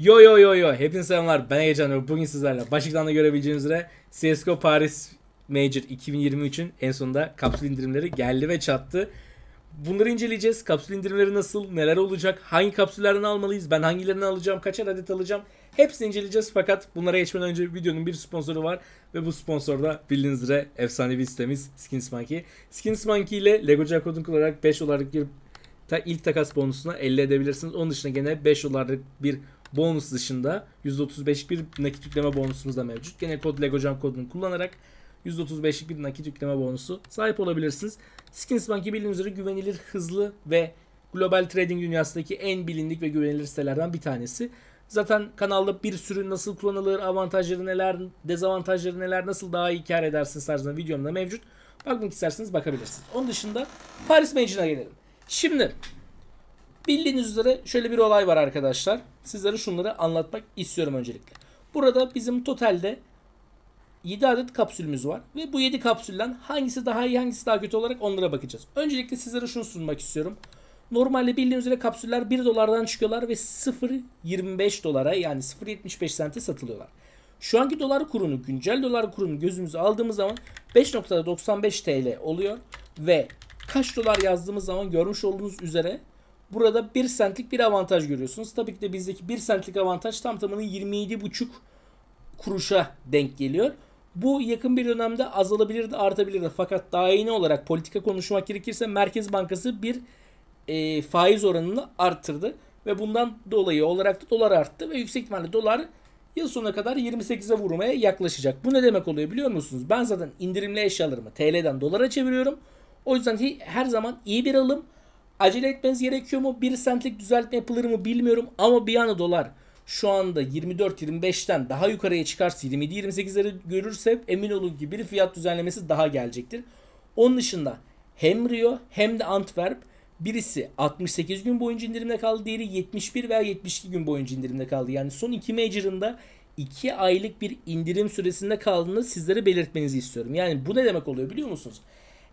Yo yo yo yo. Hepinize selamlar. Ben Heyecan ve bugün sizlerle başlıktan da görebileceğiniz üzere CSGO Paris Major 2023'ün en sonunda kapsül indirimleri geldi ve çattı. Bunları inceleyeceğiz. Kapsül indirimleri nasıl, neler olacak, hangi kapsüllerden almalıyız, ben hangilerini alacağım, kaçer adet alacağım. Hepsini inceleyeceğiz fakat bunlara geçmeden önce videonun bir sponsoru var ve bu sponsor da bildiğiniz üzere efsanevi sitemiz Skins Monkey. Skins Monkey ile Lego Jackpot'un kullanarak 5 dolarlık bir ta ilk takas bonusuna elde edebilirsiniz. Onun dışında gene 5 dolarlık bir bonus dışında 135 bir nakit yükleme bonusumuz da mevcut. Gene kod Legocan kodunu kullanarak %35'lik bir nakit yükleme bonusu sahip olabilirsiniz. Skins Bank'i bildiğiniz üzere güvenilir, hızlı ve global trading dünyasındaki en bilindik ve güvenilir sitelerden bir tanesi. Zaten kanalda bir sürü nasıl kullanılır, avantajları neler, dezavantajları neler, nasıl daha iyi kar edersiniz tarzında videomda mevcut. Bakmak isterseniz bakabilirsiniz. Onun dışında Paris Mage'ine gelelim. Şimdi Bildiğiniz üzere şöyle bir olay var arkadaşlar. Sizlere şunları anlatmak istiyorum öncelikle. Burada bizim totalde 7 adet kapsülümüz var ve bu 7 kapsülden hangisi daha iyi hangisi daha kötü olarak onlara bakacağız. Öncelikle sizlere şunu sunmak istiyorum. Normalde bildiğiniz üzere kapsüller 1 dolardan çıkıyorlar ve 0.25 dolara yani 0.75 sente satılıyorlar. Şu anki dolar kurunu güncel dolar kurunu gözümüze aldığımız zaman 5.95 TL oluyor ve kaç dolar yazdığımız zaman görmüş olduğunuz üzere Burada 1 sentlik bir avantaj görüyorsunuz. Tabii ki de bizdeki 1 sentlik avantaj tam tamına 27,5 kuruşa denk geliyor. Bu yakın bir dönemde azalabilir de artabilir de fakat daha yeni olarak politika konuşmak gerekirse Merkez Bankası bir e, faiz oranını arttırdı ve bundan dolayı olarak da dolar arttı ve yüksek ihtimalle dolar yıl sonuna kadar 28'e vurmaya yaklaşacak. Bu ne demek oluyor biliyor musunuz? Ben zaten indirimli eşyalarımı TL'den dolara çeviriyorum. O yüzden her zaman iyi bir alım Acele etmeniz gerekiyor mu? 1 centlik düzeltme yapılır mı bilmiyorum ama bir yana dolar şu anda 24-25'ten daha yukarıya çıkarsa 27-28'leri görürse emin olun ki bir fiyat düzenlemesi daha gelecektir. Onun dışında hem Rio hem de Antwerp birisi 68 gün boyunca indirimde kaldı diğeri 71 veya 72 gün boyunca indirimde kaldı. Yani son iki major'ında 2 aylık bir indirim süresinde kaldığını sizlere belirtmenizi istiyorum. Yani bu ne demek oluyor biliyor musunuz?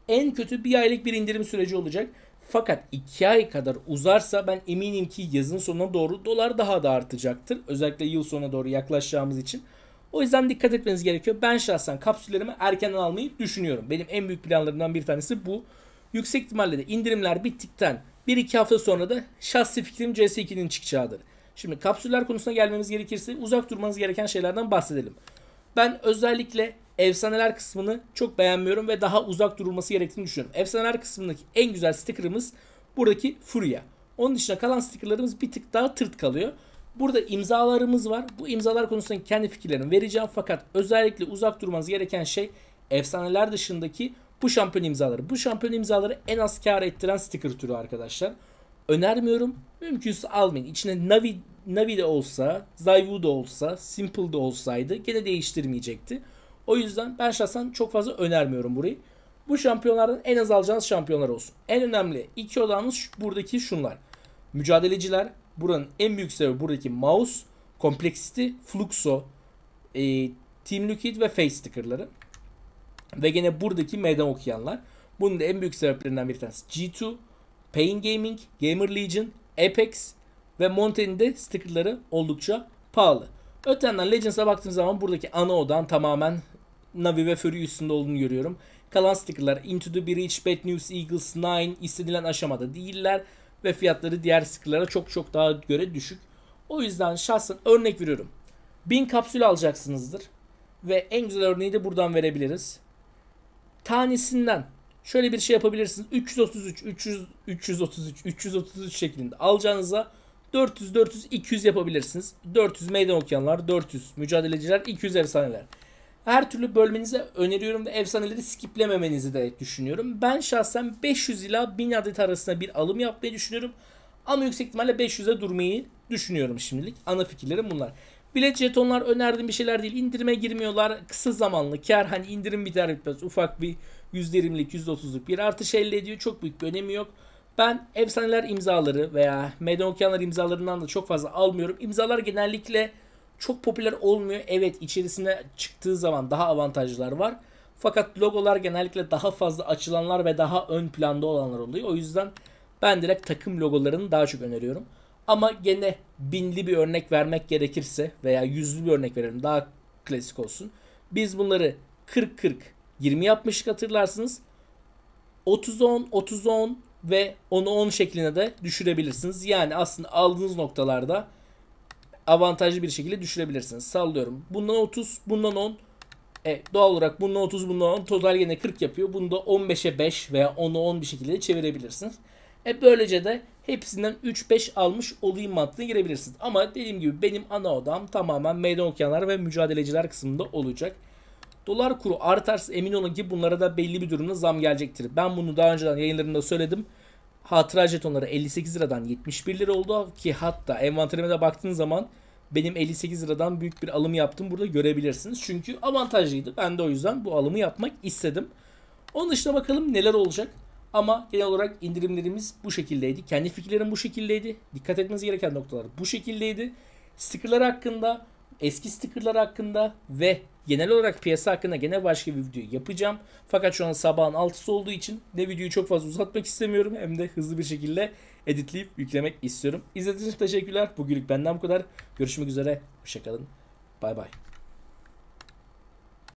En kötü bir aylık bir indirim süreci olacak. Fakat 2 ay kadar uzarsa ben eminim ki yazın sonuna doğru dolar daha da artacaktır. Özellikle yıl sonuna doğru yaklaşacağımız için. O yüzden dikkat etmeniz gerekiyor. Ben şahsen kapsüllerimi erkenden almayı düşünüyorum. Benim en büyük planlarımdan bir tanesi bu. Yüksek ihtimalle de indirimler bittikten 1-2 hafta sonra da şahsi fikrim CS2'nin çıkacağıdır. Şimdi kapsüller konusuna gelmemiz gerekirse uzak durmanız gereken şeylerden bahsedelim. Ben özellikle efsaneler kısmını çok beğenmiyorum ve daha uzak durulması gerektiğini düşünüyorum. Efsaneler kısmındaki en güzel stickerımız buradaki Furia. Onun dışında kalan stickerlarımız bir tık daha tırt kalıyor. Burada imzalarımız var. Bu imzalar konusunda kendi fikirlerimi vereceğim. Fakat özellikle uzak durmanız gereken şey efsaneler dışındaki bu şampiyon imzaları. Bu şampiyon imzaları en az kar ettiren sticker türü arkadaşlar. Önermiyorum. Mümkünse almayın. İçine Navi, Navi de olsa, Zayvu da olsa, Simple de olsaydı gene değiştirmeyecekti. O yüzden ben şahsen çok fazla önermiyorum burayı. Bu şampiyonlardan en az alacağınız şampiyonlar olsun. En önemli iki odamız buradaki şunlar. Mücadeleciler, buranın en büyük sebebi buradaki mouse, complexity, fluxo, e, team liquid ve face stickerları. Ve gene buradaki meydan okuyanlar. Bunun da en büyük sebeplerinden bir tanesi G2, Pain Gaming, Gamer Legion, Apex ve Mountain'in de stickerları oldukça pahalı. Öte yandan Legends'a baktığım zaman buradaki ana odan tamamen Navi ve Fury üstünde olduğunu görüyorum. Kalan stickerlar Into the Breach, Bad News, Eagles 9 istenilen aşamada değiller ve fiyatları diğer stickerlara çok çok daha göre düşük. O yüzden şahsen örnek veriyorum. 1000 kapsül alacaksınızdır ve en güzel örneği de buradan verebiliriz. Tanesinden şöyle bir şey yapabilirsiniz. 333, 300, 333, 333 şeklinde alacağınıza 400, 400, 200 yapabilirsiniz. 400 meydan okuyanlar, 400 mücadeleciler, 200 efsaneler. Her türlü bölmenize öneriyorum da efsaneleri skiplememenizi de düşünüyorum. Ben şahsen 500 ila 1000 adet arasında bir alım yapmayı düşünüyorum. Ama yüksek ihtimalle 500'e durmayı düşünüyorum şimdilik. Ana fikirlerim bunlar. Bilet jetonlar önerdiğim bir şeyler değil. İndirime girmiyorlar. Kısa zamanlı kar hani indirim biter bitmez. Ufak bir %20'lik %30'luk bir artış elde ediyor. Çok büyük bir önemi yok. Ben efsaneler imzaları veya meydan okuyanlar imzalarından da çok fazla almıyorum. İmzalar genellikle çok popüler olmuyor. Evet içerisine çıktığı zaman daha avantajlar var. Fakat logolar genellikle daha fazla açılanlar ve daha ön planda olanlar oluyor. O yüzden ben direkt takım logolarını daha çok öneriyorum. Ama gene binli bir örnek vermek gerekirse veya yüzlü bir örnek verelim daha klasik olsun. Biz bunları 40-40 20 yapmıştık hatırlarsınız. 30-10, 30-10 ve 10-10 şeklinde de düşürebilirsiniz. Yani aslında aldığınız noktalarda avantajlı bir şekilde düşürebilirsiniz. Sallıyorum. Bundan 30, bundan 10. E, doğal olarak bundan 30, bundan 10. Total yine 40 yapıyor. Bunu da 15'e 5 veya 10'a 10 bir şekilde çevirebilirsiniz. E böylece de hepsinden 3-5 almış olayım mantığına girebilirsiniz. Ama dediğim gibi benim ana odam tamamen meydan okyanlar ve mücadeleciler kısmında olacak. Dolar kuru artarsa emin olun ki bunlara da belli bir durumda zam gelecektir. Ben bunu daha önceden yayınlarında söyledim hatıra jetonları 58 liradan 71 lira oldu ki hatta envanterime de baktığın zaman benim 58 liradan büyük bir alım yaptım burada görebilirsiniz. Çünkü avantajlıydı. Ben de o yüzden bu alımı yapmak istedim. Onun dışında bakalım neler olacak. Ama genel olarak indirimlerimiz bu şekildeydi. Kendi fikirlerim bu şekildeydi. Dikkat etmeniz gereken noktalar bu şekildeydi. Stickerlar hakkında eski stickerlar hakkında ve genel olarak piyasa hakkında gene başka bir video yapacağım. Fakat şu an sabahın 6'sı olduğu için ne videoyu çok fazla uzatmak istemiyorum hem de hızlı bir şekilde editleyip yüklemek istiyorum. İzlediğiniz için teşekkürler. Bugünlük benden bu kadar. Görüşmek üzere. Hoşçakalın. Bay bay.